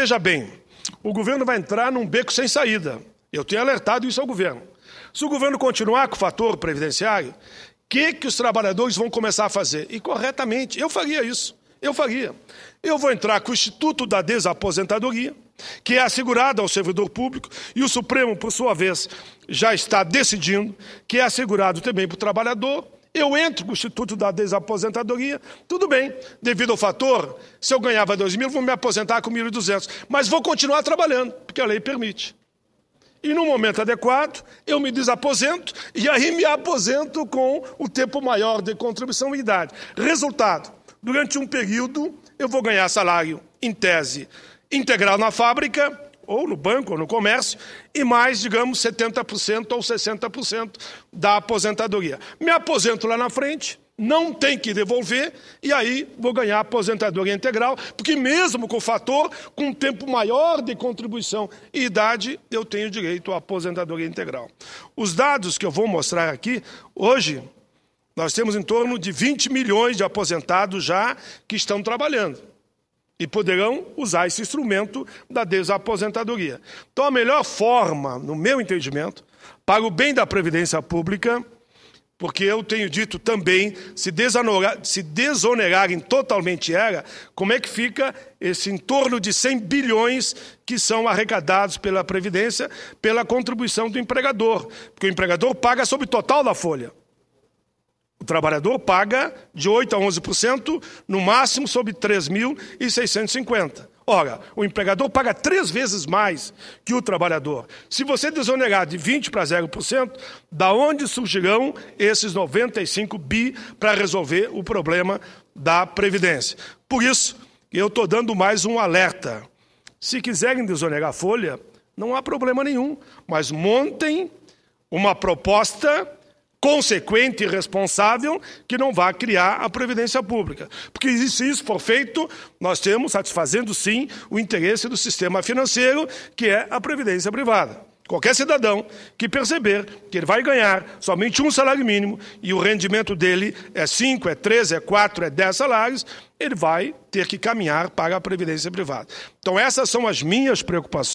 Veja bem, o governo vai entrar num beco sem saída. Eu tenho alertado isso ao governo. Se o governo continuar com o fator previdenciário, o que, que os trabalhadores vão começar a fazer? E corretamente, eu faria isso. Eu faria. Eu vou entrar com o Instituto da Desaposentadoria, que é assegurado ao servidor público, e o Supremo, por sua vez, já está decidindo que é assegurado também para o trabalhador eu entro com o Instituto da Desaposentadoria, tudo bem, devido ao fator, se eu ganhava 2 mil, vou me aposentar com 1.200, mas vou continuar trabalhando, porque a lei permite. E no momento adequado, eu me desaposento e aí me aposento com o tempo maior de contribuição e idade. Resultado: durante um período, eu vou ganhar salário, em tese, integral na fábrica, ou no banco, ou no comércio, e mais, digamos, 70% ou 60% da aposentadoria. Me aposento lá na frente, não tem que devolver, e aí vou ganhar aposentadoria integral, porque mesmo com o fator, com um tempo maior de contribuição e idade, eu tenho direito à aposentadoria integral. Os dados que eu vou mostrar aqui, hoje, nós temos em torno de 20 milhões de aposentados já que estão trabalhando e poderão usar esse instrumento da desaposentadoria. Então, a melhor forma, no meu entendimento, para o bem da previdência pública, porque eu tenho dito também, se, se desonerarem totalmente ela, como é que fica esse em torno de 100 bilhões que são arrecadados pela Previdência pela contribuição do empregador? Porque o empregador paga sobre o total da folha. O trabalhador paga de 8% a 11%, no máximo sobre 3.650. Ora, o empregador paga três vezes mais que o trabalhador. Se você desonerar de 20% para 0%, da onde surgirão esses 95 bi para resolver o problema da Previdência? Por isso, eu estou dando mais um alerta. Se quiserem desonegar a folha, não há problema nenhum, mas montem uma proposta consequente e responsável que não vá criar a previdência pública. Porque se isso for feito, nós temos, satisfazendo sim, o interesse do sistema financeiro, que é a previdência privada. Qualquer cidadão que perceber que ele vai ganhar somente um salário mínimo e o rendimento dele é 5, é 3, é 4, é 10 salários, ele vai ter que caminhar para a previdência privada. Então, essas são as minhas preocupações.